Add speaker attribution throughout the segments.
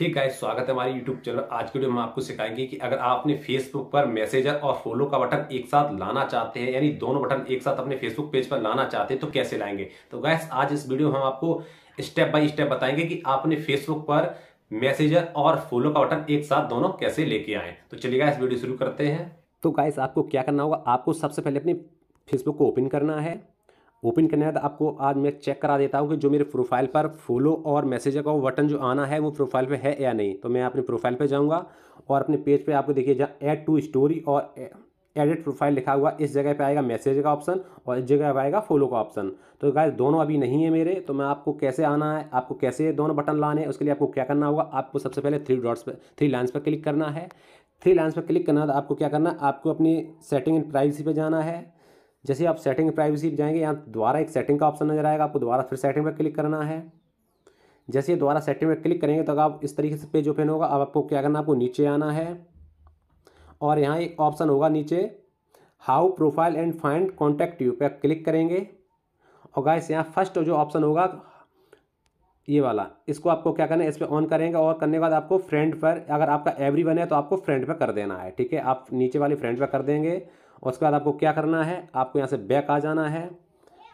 Speaker 1: hey guys स्वागत है हमारे यूट्यूब चैनल आज के वीडियो में आपको सिखाएंगे कि अगर आप अपने Facebook पर मैसेजर और फॉलो का बटन एक साथ लाना चाहते हैं यानी दोनों बटन एक साथ अपने फेसबुक पेज पर लाना चाहते हैं तो कैसे लाएंगे तो गाइस आज इस वीडियो में हम आपको स्टेप बाय स्टेप बताएंगे कि आपने फेसबुक पर मैसेजर और फॉलो का बटन एक साथ दोनों कैसे लेके आए तो चलिएगा इस वीडियो शुरू करते हैं तो गाइस आपको क्या करना होगा आपको सबसे पहले अपने फेसबुक को ओपन करना है ओपन करने के बाद तो आपको आज मैं चेक करा देता हूँ कि जो मेरे प्रोफाइल पर फॉलो और मैसेजर का वो बटन जो आना है वो प्रोफाइल पे है या नहीं तो मैं अपने प्रोफाइल पे जाऊँगा और अपने पेज पे आपको देखिए जहाँ ऐड टू स्टोरी और एडिट प्रोफाइल लिखा हुआ इस जगह पे आएगा मैसेज का ऑप्शन और इस जगह पे आएगा फॉलो का ऑप्शन तो गाय दोनों अभी नहीं है मेरे तो मैं आपको कैसे आना है आपको कैसे दोनों बटन लाने हैं उसके लिए आपको क्या करना होगा आपको सबसे पहले थ्री डॉट्स पर थ्री लाइन्स पर क्लिक करना है थ्री लाइन्स पर क्लिक करना है तो आपको क्या करना है आपको अपनी सेटिंग एंड प्राइवेसी पर जाना है जैसे आप सेटिंग प्राइवेसी जाएंगे यहाँ दोबारा एक सेटिंग का ऑप्शन नजर आएगा आपको दोबारा फिर सेटिंग पर क्लिक करना है जैसे दोबारा सेटिंग पर क्लिक करेंगे तो आप इस तरीके से पेज ओपन होगा अब आपको क्या करना आपको नीचे आना है और यहाँ एक ऑप्शन होगा नीचे how profile and find contact you पे क्लिक करेंगे और गाइस यहाँ फर्स्ट जो ऑप्शन होगा ये वाला इसको आपको क्या करना है इस पर ऑन करेंगे और करने के बाद आपको फ्रेंड पर अगर आपका एवरी बने है तो आपको फ्रेंड पर कर देना है ठीक है आप नीचे वाली फ्रेंड पर कर देंगे और उसके बाद आपको क्या करना है आपको यहाँ से बैक आ जाना है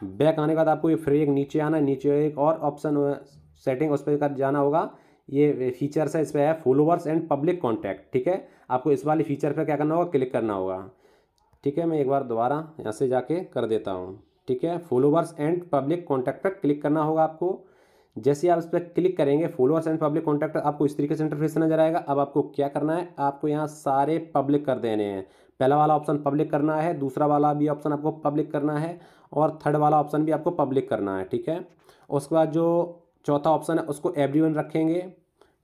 Speaker 1: बैक आने के बाद आपको ये फिर एक नीचे आना है नीचे एक और ऑप्शन सेटिंग उस पर जाना होगा ये फीचर्स है इस पर है फॉलोवर्स एंड पब्लिक कॉन्टैक्ट ठीक है आपको इस वाले फीचर पर क्या करना होगा क्लिक करना होगा ठीक है मैं एक बार दोबारा यहाँ से जाके कर देता हूँ ठीक है फॉलोवर्स एंड पब्लिक कॉन्टैक्ट पर क्लिक करना होगा आपको जैसे आप इस पर क्लिक करेंगे फॉलोअर्स एंड पब्लिक कॉन्टैक्ट आपको इस तरीके से इंटरफेस नजर आएगा अब आपको क्या करना है आपको यहाँ सारे पब्लिक कर देने हैं पहला वाला ऑप्शन पब्लिक करना है दूसरा वाला भी ऑप्शन आपको पब्लिक करना है और थर्ड वाला ऑप्शन भी आपको पब्लिक करना है ठीक है उसके बाद जो चौथा ऑप्शन है उसको एवरी रखेंगे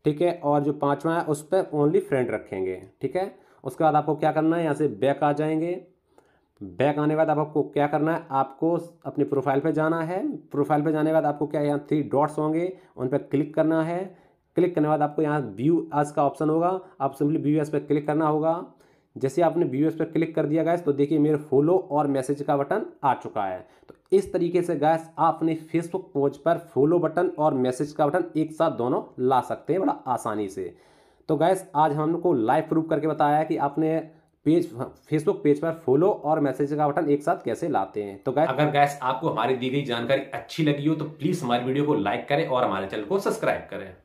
Speaker 1: ठीक है और जो पाँचवा है उस पर ओनली फ्रेंड रखेंगे ठीक है उसके बाद आपको क्या करना है यहाँ से बैक आ जाएंगे बैक आने के बाद अब आपको क्या करना है आपको अपने प्रोफाइल पे जाना है प्रोफाइल पे जाने के बाद आपको क्या यहाँ थ्री डॉट्स होंगे उन पर क्लिक करना है क्लिक करने के बाद आपको यहाँ व्यू एस का ऑप्शन होगा आप सिंपली व्यू एस पर क्लिक करना होगा जैसे आपने व्यू एस पर क्लिक कर दिया गैस तो देखिए मेरे फॉलो और मैसेज का बटन आ चुका है तो इस तरीके से गैस आप अपने फेसबुक पेज पर फॉलो बटन और मैसेज का बटन एक साथ दोनों ला सकते हैं बड़ा आसानी से तो गैस आज हमको लाइव प्रूफ करके बताया कि आपने पेज फेसबुक पेज पर फॉलो और मैसेज का बटन एक साथ कैसे लाते हैं तो गैस अगर गैस आपको हमारी दी गई जानकारी अच्छी लगी हो तो प्लीज़ हमारी वीडियो को लाइक करें और हमारे चैनल को सब्सक्राइब करें